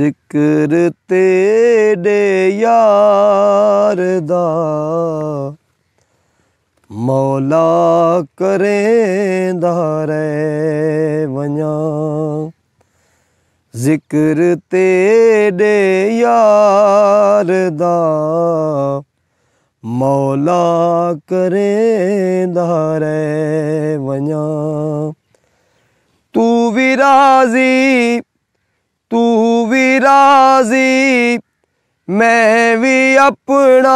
ਜ਼ਿਕਰ ਤੇਰੇ ਯਾਰ ਦਾ ਮੌਲਾ ਕਰੇਂਦਾ ਰੇ ਵਣਾ ਜ਼ਿਕਰ ਤੇਰੇ ਯਾਰ ਦਾ ਮੌਲਾ ਕਰੇਂਦਾ ਰੇ ਵਣਾ ਤੂੰ ਵੀ ਰਾਜ਼ੀ तू भी राजी मैं भी अपना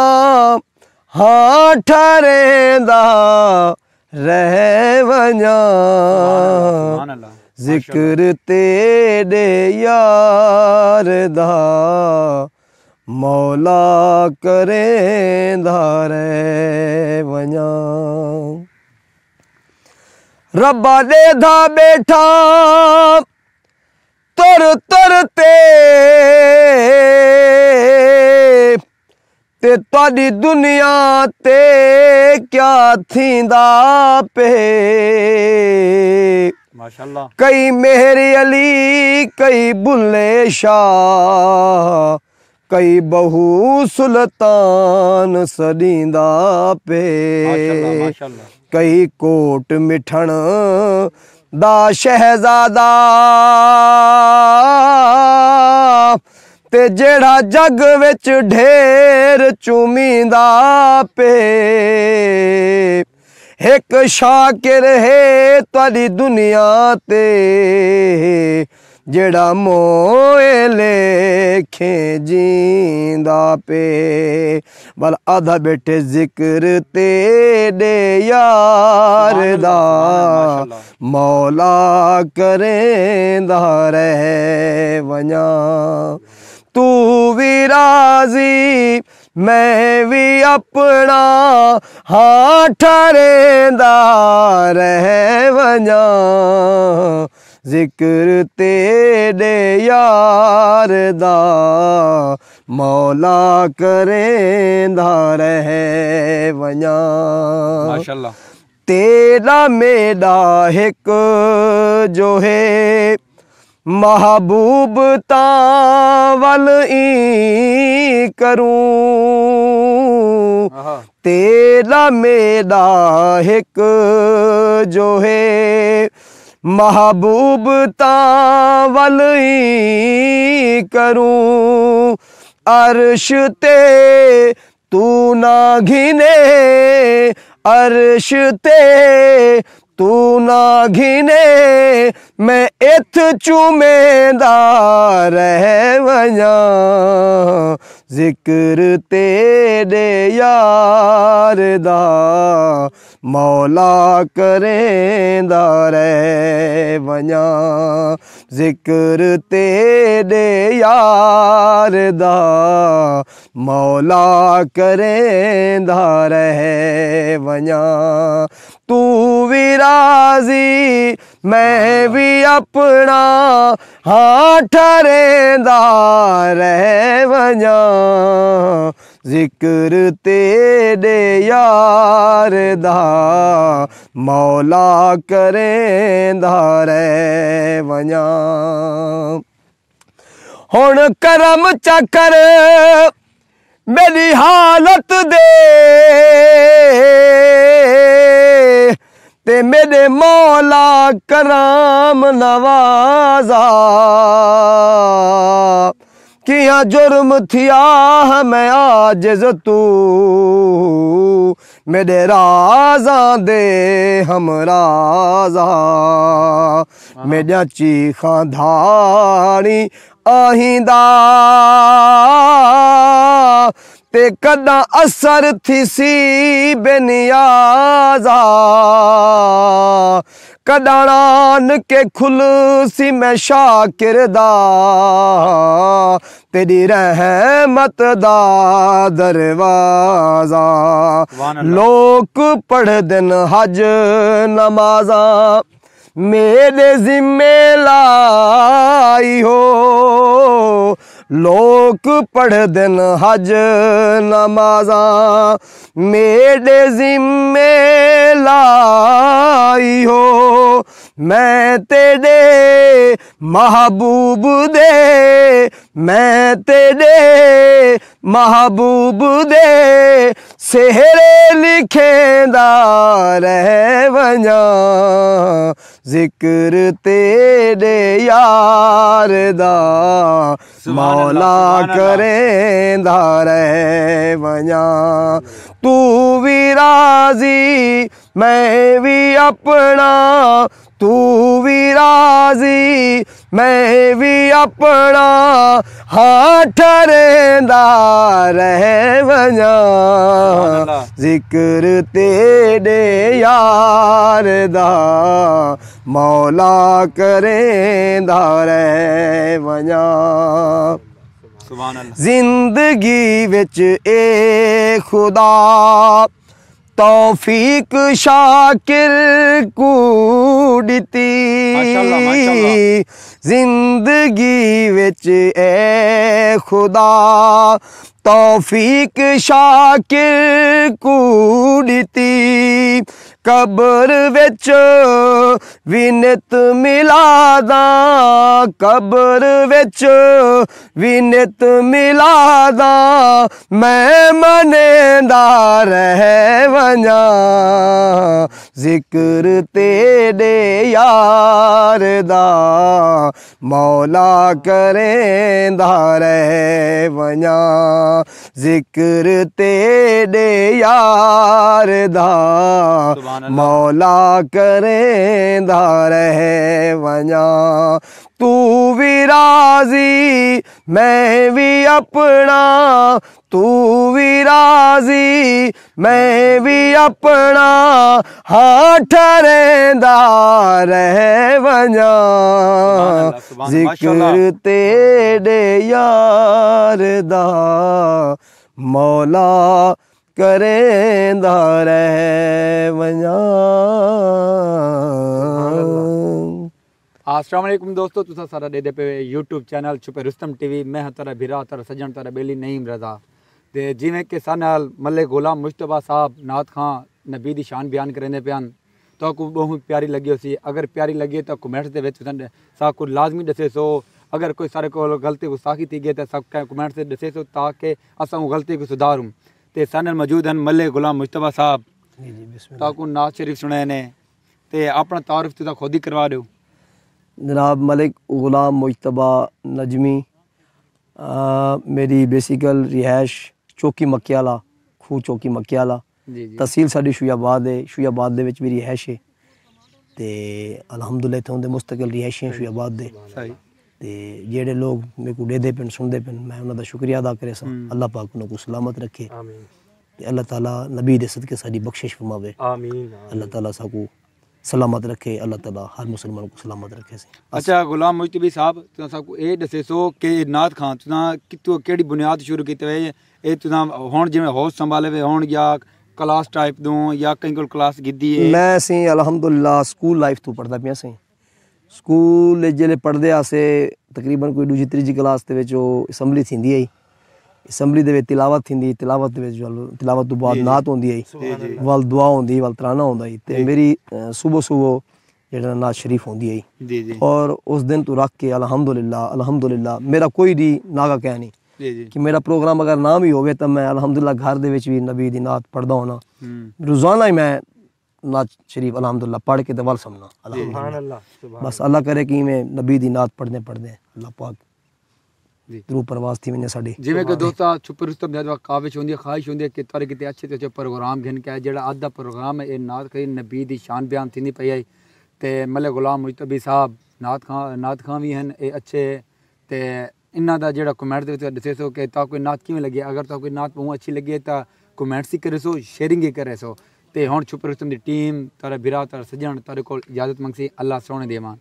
हाँ ठरेंदा रह वजा जिक्र तेरे यार दा मौला करेंदा रह वजा रब्बा दे धा बेठा तुर तुर ते तुआरी दुनिया ते क्या थी पे कई मेहर अली कई बुल्ले शाह कई बहू सुल्तान सॾींदा पे माशाल्लाह, माशाल्लाह। कई कोट मिठण ਦਾ ਸ਼ਹਿਜ਼ਾਦਾ ਤੇ ਜਿਹੜਾ ਜੱਗ ਵਿੱਚ ਢੇਰ ਚੁਮੀਂਦਾ ਪੇ ਇੱਕ ਸ਼ਾਕਿਰ ਹੈ ਤੁਹਾਡੀ ਦੁਨੀਆ ਤੇ ड़ मोए ذکر تے पे भला अध बेटे ज़िकर ते ॾाला कर वञा तूं बि राज़ी मैं बि ठरेंदा رہ वञां ਜ਼ਿਕਰ ਤੇਰੇ ਯਾਰ ਦਾ ਮੌਲਾ ਕਰੇਂਦਾ ਰਹੇ ਵਣਾ ਮਾਸ਼ਾਅੱਲਾ ਤੇਰਾ ਮੇਰਾ ਇੱਕ ਜੋ ਹੈ महबूब तावल ई करूं तेरा मेरा एक जो है महबूब तावल करूं अर्श ते तू ना घिने अर्श ते तू ना घिने मैं इथ चुमेदार है वजा जिक्र तेरे यार दा मौला करेंदा रे वजा जिक्र तेरे यार दा मौला करेंदा रे वजा तू ਵੀ ਰਾਜ਼ੀ ਮੈਂ ਵੀ ਆਪਣਾ ਹਾਂ ਠਰੇਂਦਾ ਰਹਿ ਵਜਾਂ ਜ਼ਿਕਰ ਤੇਰੇ ਯਾਰ ਦਾ ਮੌਲਾ ਕਰੇਂਦਾ ਰਹਿ ਵਜਾਂ ਹੁਣ ਕਰਮ ਚੱਕਰ ਮੇਰੀ ਹਾਲਤ ਦੇ मेरे मौला कराम नवाजा किया जुर्म थिया मैं आज तू मेरे राजा दे हम राजा हाँ। मेरा चीखा धारी आहिंदा ते कदा असर थी सी बेनियाजा कदाड़ान के खुल सी मैं शाकिरदा तेरी रहमत दा दरवाजा लोग पढ़ दिन हज नमाजा मेरे जिम्मे लाई हो ਲੋਕ ਪੜ੍ਹਦੇ ਨ ਹਜ ਨਮਾਜ਼ਾ ਮੇਰੇ ਜ਼ਿੰਮੇ ਲਾਈ ਹੋ ਮੈਂ ਤੇਰੇ ਮਹਬੂਬ ਦੇ ਮੈਂ ਤੇਰੇ ਮਹਬੂਬ ਦੇ ਸਹਰੇ ਲਿਖੇਂਦਾ ਰਹਿ ਵਣਾ ਜ਼ਿਕਰ ਤੇਰੇ ਯਾਰ ਦਾ ਸੁਭਾਨ मौला करे धारे वञा तूं राज़ी मैं भी अपना तू भी राज़ी मैं भी अपना हाँ ठरेंदा रह ज़िक्र तेॾे यार दा मौला करेंदा रह जिंदगी बिच ए खुदा तौफीक शाकिर को दिती जिंदगी बिच ए खुदा तौफीक शाकिर को दिती ਕਬਰ ਵਿੱਚ ਵਿਨਤ ਮਿਲਾਦਾ ਕਬਰ ਵਿੱਚ ਵਿਨਤ ਮਿਲਾਦਾ ਮੈਂ ਮਨੇਂਦਾ ਰਹਿ ਵਣਾ ਜ਼ਿਕਰ ਤੇਰੇ ਯਾਰ ਦਾ ਮੌਲਾ ਕਰੇਂਦਾ ਰਹਿ ਵਣਾ ਜ਼ਿਕਰ ਤੇਰੇ ਯਾਰ ਦਾ मौला करे रह वञा तू बि राज़ी मैं अपना तू बि राज़ी मैं बिना हठ रेंदा रह वञा ज़िक तेॾे यार दा मौला করে দরে মজা আসসালামু আলাইকুম দোস্ত তুসা সারা দেদে পে ইউটিউব চ্যানেল চুপে রستم টিভি মে হතර ভরাত আর সজন তরা বেলি নইম রেজা তে জিমে ক সনা মলে গোলাম মুস্তফা সাহেব নাত খান নবি দি शान بيان করেন প্যান তো কো বহুত پیاری লাগিও সি अगर پیاری লাগি তা কমেন্টস দে ভেতন সা কো لازমি দসে সো अगर কই sare কো গালতি হো সাখি তি গে তা সব কে কমেন্টস দেসে সো তা কে আসা গালতি কো সুধারু तो सानल मौजूद हैं मल्ले गुलाम मुशतबा साहब ताकू नाज शरीफ सुने ने तो अपना तारफ तुदा खुद ही करवा दो जनाब मलिक गुलाम मुशतबा नजमी आ, मेरी बेसिकल रिहायश चौकी मक्याला खूह चौकी मक्याला तहसील साड़ी शुयाबाद है शुयाबाद दे भी रिहायश है ते अलहमदुल्ला इत्थों दे मुस्तकिल रिहायशी शुयाबाद दे जेडे लोग मेरे को ਕੋ ਦੇਦੇ सुनते ਸੁਣਦੇ मैं उन्होंने शुक्रिया अदा करे सर हम्म। अल्लाह पाक उन्होंने सलामत रखे अल्लाह तला नबी दे सदके सारी बख्शिश फमावे अल्लाह तला सा सलामत रखे अल्लाह तला हर मुसलमान को सलामत रखे से अच्छा गुलाम मुजतबी साहब तुम सबको ये दसे सो के नाथ खान तुम कितो केड़ी बुनियाद शुरू की वे ए तुना हुन होश संभाले वे हुन या क्लास टाइप दो या कहीं को क्लास गिद्दी मैं अलहमदुल्ला स्कूल लाइफ तू पढ़ता पिया सही स्कूल जॾहिं पढ़ंदे हुआसीं तक़रीबन कोई ॾूजी त्रीजी क्लास ते असैम्बली थींदी हुई असैम्बली तिलावत थी तिलावत ते विच तिलावत तो बाद नात हूंदी हुई वल दुआ हूंदी हुई तराना हूंदा हुई ते मेरी सुबह सुबह ਜਿਹੜਾ ਨਾ ਸ਼ਰੀਫ ਹੁੰਦੀ ਹੈ ਔਰ ਉਸ ਦਿਨ ਤੋਂ ਰੱਖ ਕੇ अलहमदुल्ला ਅਲਹਮਦੁਲਿਲਾ ਮੇਰਾ ਕੋਈ ਵੀ ਨਾਗਾ ਕਹਿ ਨਹੀਂ ਕਿ ਮੇਰਾ ਪ੍ਰੋਗਰਾਮ ਅਗਰ ਨਾ ਵੀ ਹੋਵੇ ਤਾਂ ਮੈਂ ਅਲਹਮਦੁਲਿਲਾ ਘਰ ਦੇ ਵਿੱਚ ਵੀ ਨਬੀ ਦੀ ਨਾਤ ਪੜਦਾ ਹਾਂ नात शरीफ अलहमदिल्ला पढ़ के दवाल समना बस अल्लाह करे कि मैं नबी दी नात पढ़ने पढ़ने अल्लाह पाक ਰੂ ਪ੍ਰਵਾਸ ਥੀ ਮੈਨੇ ਸਾਡੀ ਜਿਵੇਂ ਕਿ ਦੋਸਤਾ ਛੁਪਰ ਉਸਤਮ ਜਦ ਕਾਵਿਸ਼ ਹੁੰਦੀ ਹੈ ਖਾਹਿਸ਼ ਹੁੰਦੀ ਹੈ ਕਿ ਤਰ ਕਿਤੇ ਅੱਛੇ ਤੇ ਅੱਛੇ ਪ੍ਰੋਗਰਾਮ ਘਨ ਕੇ ਜਿਹੜਾ ਅੱਜ ਦਾ ਪ੍ਰੋਗਰਾਮ ਹੈ ਇਹ ਨਾਤ ਕਰੀ ਨਬੀ ਦੀ ਸ਼ਾਨ ਬਿਆਨ ਥਿੰਦੀ ਪਈ ਹੈ ਤੇ ਮਲੇ ਗੁਲਾਮ ਮੁਜਤਬੀ ਸਾਹਿਬ ਨਾਤ ਖਾਂ ਨਾਤ ਖਾਂ ਵੀ ਹਨ ਇਹ ਅੱਛੇ ਤੇ ਇਹਨਾਂ ਦਾ ਜਿਹੜਾ ਕਮੈਂਟ ਦੇ ਵਿੱਚ ਦੱਸੇ ਸੋ ਕਿ ਤਾਂ ਕੋਈ ਨਾਤ ਕਿਵੇਂ ਲੱਗੀ ਅਗਰ ਤਾਂ ਕੋਈ ਨਾਤ ਬਹੁਤ ਅੱਛੀ ਲੱਗੀ ਤਾਂ ਕਮੈਂਟਸ ਹੀ ਕਰੇ ਸੋ ਸ਼ੇਅਰਿੰਗ ਹੀ ਕਰੇ ਸੋ ਤੇ ਹੁਣ ਛੁਪਰ ਦੀ ਟੀਮ ਤਾਰੇ ਬਿਰਾ ਤਾਰੇ ਸਜਣ ਤਾਰੇ ਕੋਲ ਇਜਾਜ਼ਤ ਮੰਗਸੀ ਅੱਲਾ ਸੋਹਣੇ ਦੇਵਾਂ